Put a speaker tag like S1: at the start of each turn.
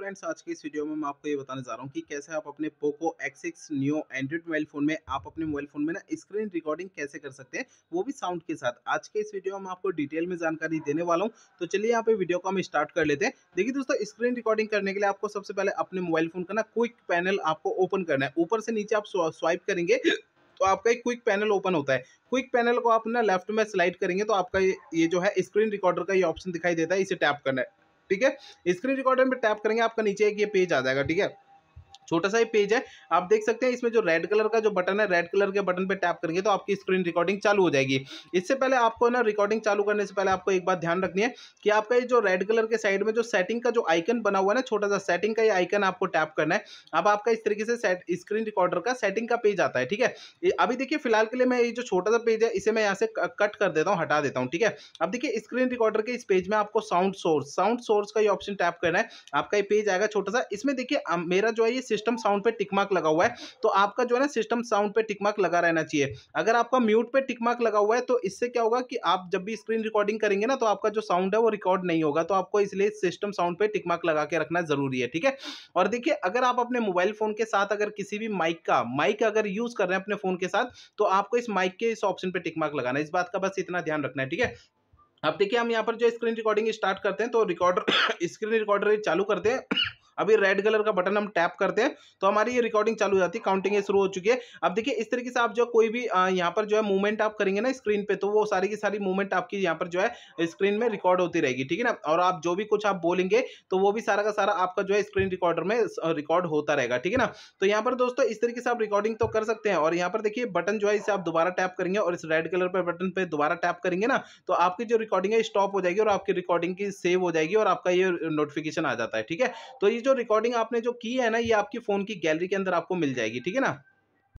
S1: friends आज के इस वीडियो में मैं आपको ये बताने जा रहा हूँ कि कैसे आप अपने Poco X X new Android mobile phone में आप अपने मोबाइल फ़ोन में ना स्क्रीन रिकॉर्डिंग कैसे कर सकते हैं वो भी साउंड के साथ आज के इस वीडियो में आपको डिटेल में जानकारी देने वाला हूँ तो चलिए यहाँ पे वीडियो को हम स्टार्ट कर लेते हैं देखिए दोस्तों स्क्रीन रिकॉर्डिंग करने के लिए आपको सबसे पहले अपने मोबाइल फ़ोन का ना क्विक पैनल आपको ओपन करना है ऊपर से नीचे आप स्वाइप करेंगे तो आपका एक क्विक पैनल ओपन होता है क्विक पैनल को आप ना लेफ्ट में स्लाइड करेंगे तो आपका ये जो है स्क्रीन रिकॉर्डर का ये ऑप्शन दिखाई देता है इसे टैप करना है ठीक है स्क्रीन रिकॉर्डर में टैप करेंगे आपका नीचे एक ये पेज आ जाएगा ठीक है छोटा सा ही पेज है आप देख सकते हैं इसमें जो रेड कलर का जो बटन है रेड कलर के बटन पर टैप करेंगे तो आपकी स्क्रीन रिकॉर्डिंग चालू हो जाएगी इससे पहले आपको ना रिकॉर्डिंग चालू करने से पहले आपको एक बात ध्यान रखनी है कि आपका ये जो रेड कलर के साइड में जो सेटिंग का जो आइकन बना हुआ है ना छोटा सा सेटिंग का ये आइकन आपको टैप करना है अब आपका इस तरीके से स्क्रीन रिकॉर्डर का सेटिंग का पेज आता है ठीक है अभी देखिए फिलहाल के लिए मैं ये जो छोटा सा पेज है इसे मैं यहाँ से कट कर देता हूँ हटा देता हूँ ठीक है अब देखिए स्क्रीन रिकॉर्डर के इस पेज में आपको साउंड सोर्स साउंड सोर्स का ये ऑप्शन टैप करना है आपका ये पेज आएगा छोटा सा इसमें देखिए मेरा जो है ये सिस्टम साउंड पे टिकमार्क लगा हुआ है तो आपका जो है ना सिस्टम साउंड पे टिकमार्क लगा रहना चाहिए अगर आपका म्यूट पे टिकमार्क लगा हुआ है तो इससे क्या होगा कि आप जब भी स्क्रीन रिकॉर्डिंग करेंगे ना तो आपका जो साउंड है वो रिकॉर्ड नहीं होगा तो आपको इसलिए सिस्टम साउंड पे टिकमार्क लगा के रखना जरूरी है ठीक है और देखिए अगर आप अपने मोबाइल फोन के साथ अगर किसी भी माइक का माइक अगर यूज कर रहे हैं अपने फोन के साथ तो आपको इस माइक के इस ऑप्शन पे टिकमार्क लगाना इस बात का बस इतना ध्यान रखना है ठीक है अब देखिए हम यहाँ पर जो स्क्रीन रिकॉर्डिंग स्टार्ट करते हैं तो रिकॉर्डर स्क्रीन रिकॉर्डर चालू करते हैं अभी रेड कलर का बटन हम टैप करते हैं तो हमारी ये रिकॉर्डिंग चालू हो जाती है काउंटिंग शुरू हो चुकी है अब देखिए इस तरीके से आप जो कोई भी यहाँ पर जो है मूवमेंट आप करेंगे ना स्क्रीन पे तो वो सारी की सारी मूवमेंट आपकी यहाँ पर जो है स्क्रीन में रिकॉर्ड होती रहेगी ठीक है ना और आप जो भी कुछ आप बोलेंगे तो वो भी सारा का सारा आपका जो है स्क्रीन रिकॉर्डर में रिकॉर्ड होता रहेगा ठीक है ना तो यहाँ पर दोस्तों इस तरीके से आप रिकॉर्डिंग तो कर सकते हैं और यहाँ पर देखिए बटन जो है इसे आप दोबारा टैप करेंगे और इस रेड कलर पर बटन पर दोबारा टैप करेंगे ना तो आपकी जो रिकॉर्डिंग है स्टॉप हो जाएगी और आपकी रिकॉर्डिंग की सेव हो जाएगी और आपका ये नोटिफिकेशन आ जाता है ठीक है तो ये जो जो रिकॉर्डिंग आपने जो की है ना ये आपकी फोन की गैलरी के अंदर आपको मिल जाएगी ठीक है ना